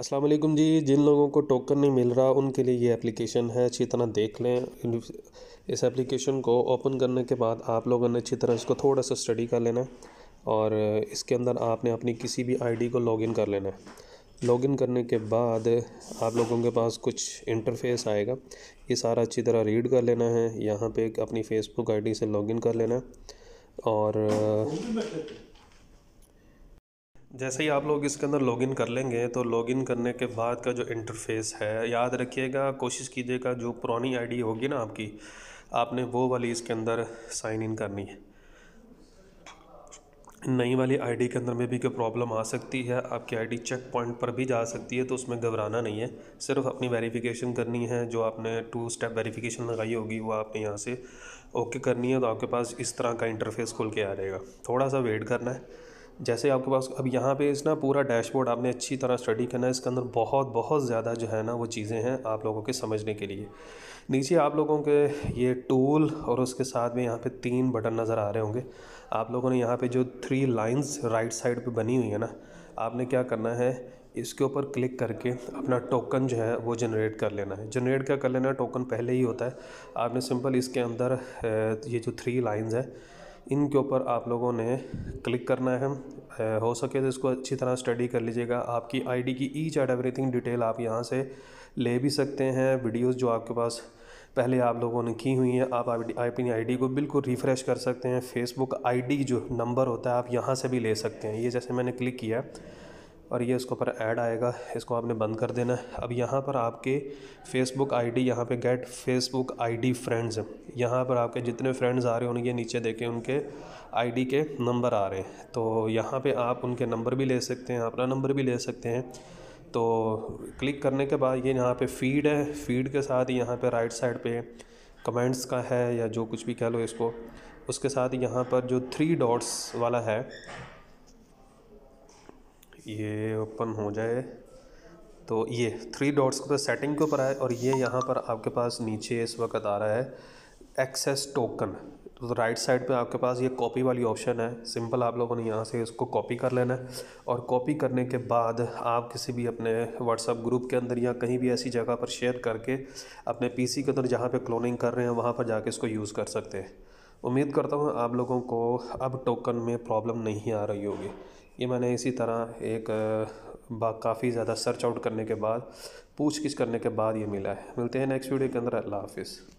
असलम जी जिन लोगों को टोकन नहीं मिल रहा उनके लिए ये एप्लीकेशन है अच्छी तरह देख लें इस एप्लीकेशन को ओपन करने के बाद आप लोगों ने अच्छी तरह इसको थोड़ा सा स्टडी कर लेना है और इसके अंदर आपने अपनी किसी भी आईडी को लॉगिन कर लेना है लॉगिन करने के बाद आप लोगों के पास कुछ इंटरफेस आएगा ये सारा अच्छी तरह रीड कर लेना है यहाँ पर अपनी फेसबुक डी से लॉगिन कर लेना है और जैसे ही आप लोग इसके अंदर लॉगिन कर लेंगे तो लॉगिन करने के बाद का जो इंटरफेस है याद रखिएगा कोशिश कीजिएगा जो पुरानी आईडी होगी ना आपकी आपने वो वाली इसके अंदर साइन इन करनी है नई वाली आईडी के अंदर में भी कोई प्रॉब्लम आ सकती है आपकी आईडी चेक पॉइंट पर भी जा सकती है तो उसमें घबराना नहीं है सिर्फ अपनी वेरीफिकेशन करनी है जो आपने टू स्टेप वेरीफिकेशन लगाई होगी वो आपने यहाँ से ओके करनी है तो आपके पास इस तरह का इंटरफेस खुल के आ जाएगा थोड़ा सा वेट करना है जैसे आपके पास अब यहाँ पे इस ना पूरा डैशबोर्ड आपने अच्छी तरह स्टडी करना है इसके अंदर बहुत बहुत ज़्यादा जो है ना वो चीज़ें हैं आप लोगों के समझने के लिए नीचे आप लोगों के ये टूल और उसके साथ में यहाँ पे तीन बटन नज़र आ रहे होंगे आप लोगों ने यहाँ पे जो थ्री लाइंस राइट साइड पे बनी हुई है ना आपने क्या करना है इसके ऊपर क्लिक करके अपना टोकन जो है वो जनरेट कर लेना है जनरेट क्या कर लेना है टोकन पहले ही होता है आपने सिंपल इसके अंदर ये जो थ्री लाइन्स है इनके ऊपर आप लोगों ने क्लिक करना है हो सके तो इसको अच्छी तरह स्टडी कर लीजिएगा आपकी आईडी की ईच एंड एवरीथिंग डिटेल आप यहाँ से ले भी सकते हैं वीडियोस जो आपके पास पहले आप लोगों ने की हुई हैं आप अपनी आईडी को बिल्कुल रिफ़्रेश कर सकते हैं फेसबुक आईडी जो नंबर होता है आप यहाँ से भी ले सकते हैं ये जैसे मैंने क्लिक किया और ये इसके ऊपर ऐड आएगा इसको आपने बंद कर देना है अब यहाँ पर आपके फेसबुक आईडी डी यहाँ पर गेट फेसबुक आईडी फ्रेंड्स यहाँ पर आपके जितने फ्रेंड्स आ रहे हैं उनके नीचे देखें उनके आईडी के नंबर आ रहे हैं तो यहाँ पे आप उनके नंबर भी ले सकते हैं अपना नंबर भी ले सकते हैं तो क्लिक करने के बाद ये यहाँ पर फीड है फीड के साथ यहाँ पर राइट साइड पर कमेंट्स का है या जो कुछ भी कह लो इसको उसके साथ यहाँ पर जो थ्री डॉट्स वाला है ये ओपन हो जाए तो ये थ्री डॉट्स के ऊपर सेटिंग के ऊपर आए और ये यहाँ पर आपके पास नीचे इस वक्त आ रहा है एक्सेस टोकन तो राइट साइड पे आपके पास ये कॉपी वाली ऑप्शन है सिंपल आप लोगों ने यहाँ से इसको कॉपी कर लेना है और कॉपी करने के बाद आप किसी भी अपने व्हाट्सअप ग्रुप के अंदर या कहीं भी ऐसी जगह पर शेयर करके अपने पीसी के अंदर जहाँ पे क्लोनिंग कर रहे हैं वहाँ पर जाके इसको यूज़ कर सकते हैं उम्मीद करता हूँ आप लोगों को अब टोकन में प्रॉब्लम नहीं आ रही होगी ये मैंने इसी तरह एक बा काफ़ी ज़्यादा सर्च आउट करने के बाद पूछ किछ करने के बाद ये मिला है मिलते हैं नेक्स्ट वीडियो के अंदर अल्लाह हाफिज़